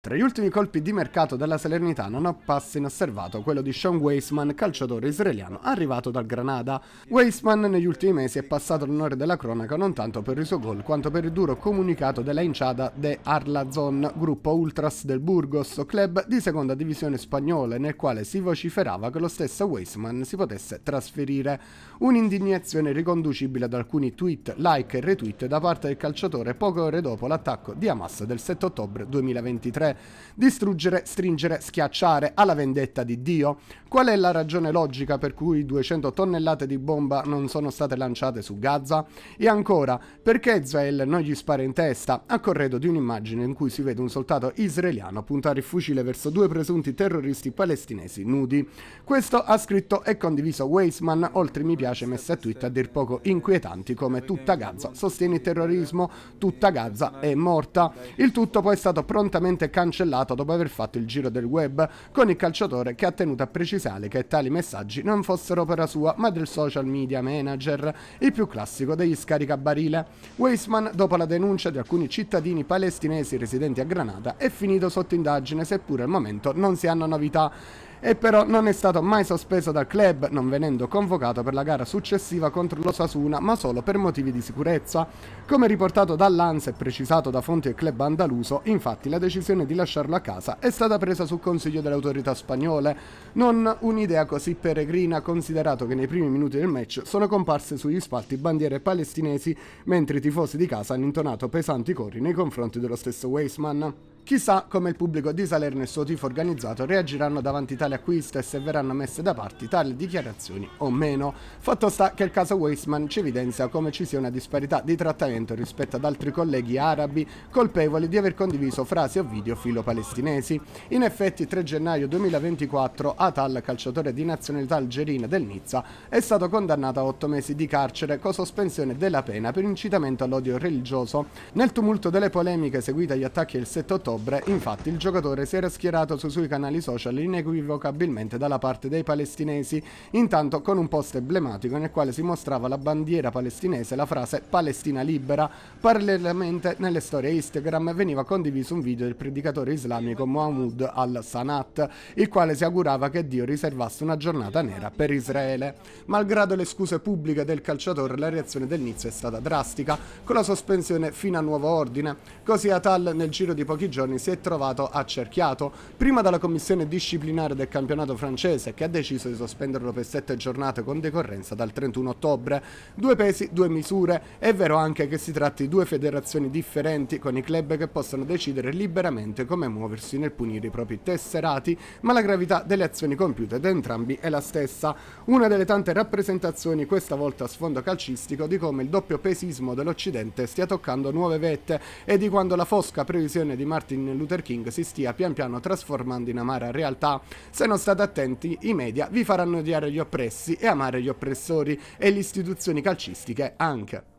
Tra gli ultimi colpi di mercato della Salernitana non passa inosservato quello di Sean Weisman, calciatore israeliano arrivato dal Granada. Weisman negli ultimi mesi è passato all'onore della cronaca non tanto per il suo gol quanto per il duro comunicato della inciada de Arlazon, gruppo ultras del Burgos, club di seconda divisione spagnola nel quale si vociferava che lo stesso Weisman si potesse trasferire. Un'indignazione riconducibile ad alcuni tweet, like e retweet da parte del calciatore poche ore dopo l'attacco di Hamas del 7 ottobre 2023 uccidere, distruggere, stringere, schiacciare alla vendetta di Dio? Qual è la ragione logica per cui 200 tonnellate di bomba non sono state lanciate su Gaza? E ancora, perché Israel non gli spara in testa? A corredo di un'immagine in cui si vede un soldato israeliano puntare il fucile verso due presunti terroristi palestinesi nudi. Questo ha scritto e condiviso Weisman, oltre mi piace messe a tweet a dir poco inquietanti come tutta Gaza sostiene il terrorismo, tutta Gaza è morta. Il tutto poi è stato prontamente cancellata dopo aver fatto il giro del web, con il calciatore che ha tenuto a precisare che tali messaggi non fossero opera sua, ma del social media manager, il più classico degli scaricabarile. Weisman, dopo la denuncia di alcuni cittadini palestinesi residenti a Granada, è finito sotto indagine, seppure al momento non si hanno novità e però non è stato mai sospeso dal club, non venendo convocato per la gara successiva contro l'Osasuna, ma solo per motivi di sicurezza. Come riportato dall'ANSA e precisato da fonti del club andaluso, infatti la decisione di lasciarlo a casa è stata presa sul consiglio delle autorità spagnole, non un'idea così peregrina considerato che nei primi minuti del match sono comparse sugli spalti bandiere palestinesi, mentre i tifosi di casa hanno intonato pesanti cori nei confronti dello stesso Weisman. Chissà come il pubblico di Salerno e il suo tifo organizzato reagiranno davanti tale acquisto e se verranno messe da parte tali dichiarazioni o meno. Fatto sta che il caso Wasteman ci evidenzia come ci sia una disparità di trattamento rispetto ad altri colleghi arabi colpevoli di aver condiviso frasi o video filo-palestinesi. In effetti, 3 gennaio 2024, Atal, calciatore di nazionalità algerina del Nizza, è stato condannato a 8 mesi di carcere con sospensione della pena per incitamento all'odio religioso. Nel tumulto delle polemiche seguite agli attacchi del 7 ottobre, ottobre. Infatti il giocatore si era schierato sui suoi canali social inequivocabilmente dalla parte dei palestinesi, intanto con un post emblematico nel quale si mostrava la bandiera palestinese e la frase Palestina libera. Parallelamente nelle storie Instagram veniva condiviso un video del predicatore islamico Mahmoud al-Sanat, il quale si augurava che Dio riservasse una giornata nera per Israele. Malgrado le scuse pubbliche del calciatore, la reazione del Nizio è stata drastica, con la sospensione fino a nuovo ordine. Così Atal nel giro di pochi giorni giorni si è trovato accerchiato, prima dalla commissione disciplinare del campionato francese che ha deciso di sospenderlo per sette giornate con decorrenza dal 31 ottobre. Due pesi, due misure, è vero anche che si tratti di due federazioni differenti con i club che possono decidere liberamente come muoversi nel punire i propri tesserati, ma la gravità delle azioni compiute da entrambi è la stessa. Una delle tante rappresentazioni, questa volta a sfondo calcistico, di come il doppio pesismo dell'Occidente stia toccando nuove vette e di quando la fosca previsione di Marte Martin Luther King si stia pian piano trasformando in amara realtà. Se non state attenti, i media vi faranno odiare gli oppressi e amare gli oppressori e le istituzioni calcistiche anche.